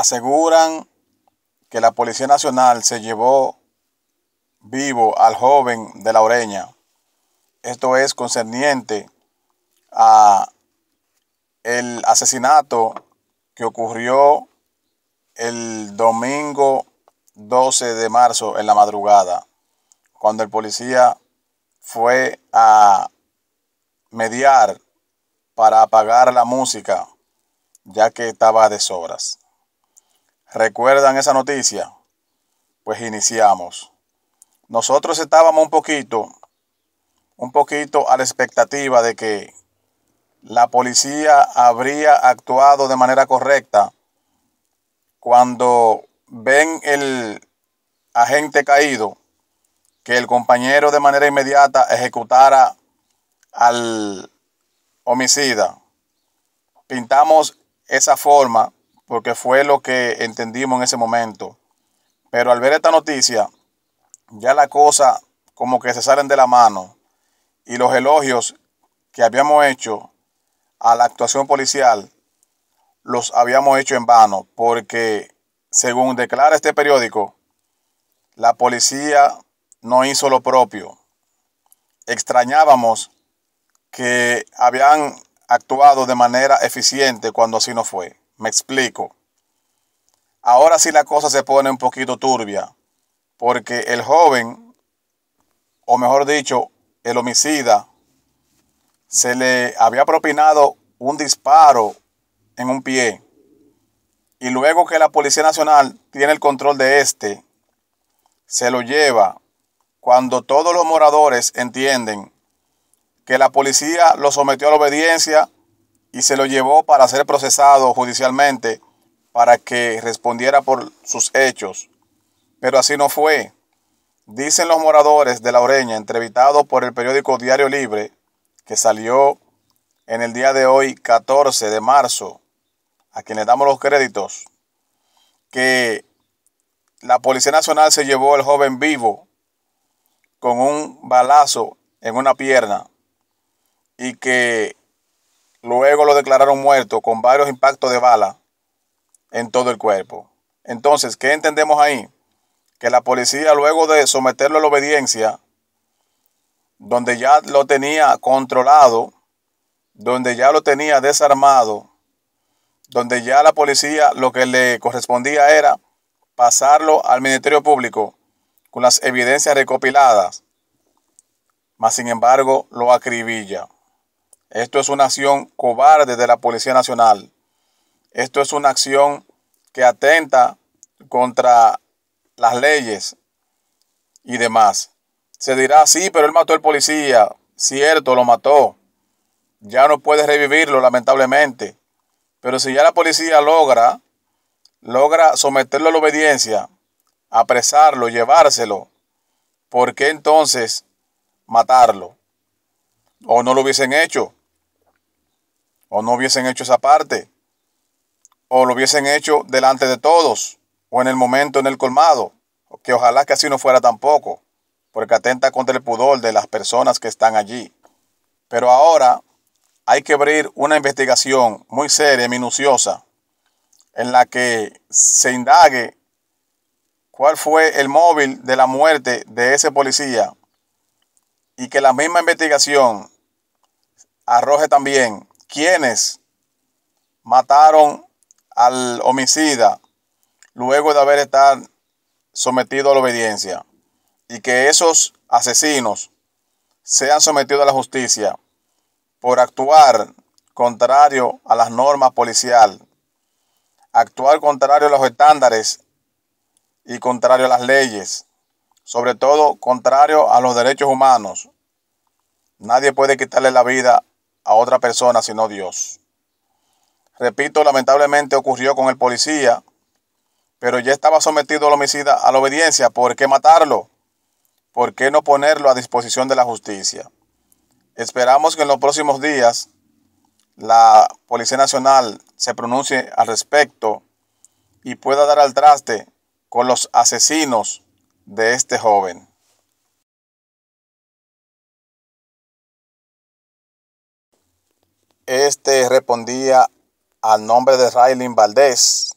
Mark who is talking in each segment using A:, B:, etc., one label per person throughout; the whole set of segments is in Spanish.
A: aseguran que la Policía Nacional se llevó vivo al joven de la Oreña. Esto es concerniente a el asesinato que ocurrió el domingo 12 de marzo en la madrugada, cuando el policía fue a mediar para apagar la música, ya que estaba a sobras. ¿Recuerdan esa noticia? Pues iniciamos. Nosotros estábamos un poquito, un poquito a la expectativa de que la policía habría actuado de manera correcta cuando ven el agente caído, que el compañero de manera inmediata ejecutara al homicida. Pintamos esa forma porque fue lo que entendimos en ese momento. Pero al ver esta noticia, ya la cosa como que se salen de la mano y los elogios que habíamos hecho a la actuación policial los habíamos hecho en vano, porque según declara este periódico, la policía no hizo lo propio. Extrañábamos que habían actuado de manera eficiente cuando así no fue. Me explico. Ahora sí la cosa se pone un poquito turbia, porque el joven, o mejor dicho, el homicida, se le había propinado un disparo en un pie. Y luego que la Policía Nacional tiene el control de este, se lo lleva cuando todos los moradores entienden que la policía lo sometió a la obediencia y se lo llevó para ser procesado judicialmente para que respondiera por sus hechos. Pero así no fue. Dicen los moradores de La Oreña, entrevistados por el periódico Diario Libre, que salió en el día de hoy, 14 de marzo, a quienes damos los créditos, que la Policía Nacional se llevó al joven vivo con un balazo en una pierna y que Luego lo declararon muerto con varios impactos de bala en todo el cuerpo. Entonces, ¿qué entendemos ahí? Que la policía, luego de someterlo a la obediencia, donde ya lo tenía controlado, donde ya lo tenía desarmado, donde ya la policía lo que le correspondía era pasarlo al Ministerio Público con las evidencias recopiladas. Mas, sin embargo, lo acribilla. Esto es una acción cobarde de la Policía Nacional. Esto es una acción que atenta contra las leyes y demás. Se dirá, sí, pero él mató al policía. Cierto, lo mató. Ya no puede revivirlo, lamentablemente. Pero si ya la policía logra, logra someterlo a la obediencia, apresarlo, llevárselo, ¿por qué entonces matarlo? ¿O no lo hubiesen hecho? o no hubiesen hecho esa parte, o lo hubiesen hecho delante de todos, o en el momento en el colmado, que ojalá que así no fuera tampoco, porque atenta contra el pudor de las personas que están allí. Pero ahora hay que abrir una investigación muy seria y minuciosa en la que se indague cuál fue el móvil de la muerte de ese policía y que la misma investigación arroje también quienes mataron al homicida luego de haber estado sometido a la obediencia y que esos asesinos sean sometidos a la justicia por actuar contrario a las normas policiales, actuar contrario a los estándares y contrario a las leyes, sobre todo contrario a los derechos humanos. Nadie puede quitarle la vida a otra persona sino Dios. Repito, lamentablemente ocurrió con el policía, pero ya estaba sometido al homicida a la obediencia. ¿Por qué matarlo? ¿Por qué no ponerlo a disposición de la justicia? Esperamos que en los próximos días la Policía Nacional se pronuncie al respecto y pueda dar al traste con los asesinos de este joven. Este respondía al nombre de Raylin Valdés,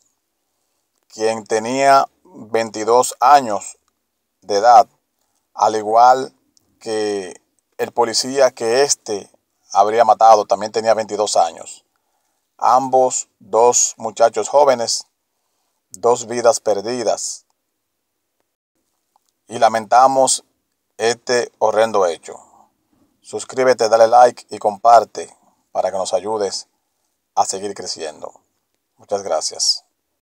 A: quien tenía 22 años de edad, al igual que el policía que este habría matado, también tenía 22 años. Ambos dos muchachos jóvenes, dos vidas perdidas. Y lamentamos este horrendo hecho. Suscríbete, dale like y comparte para que nos ayudes a seguir creciendo. Muchas gracias.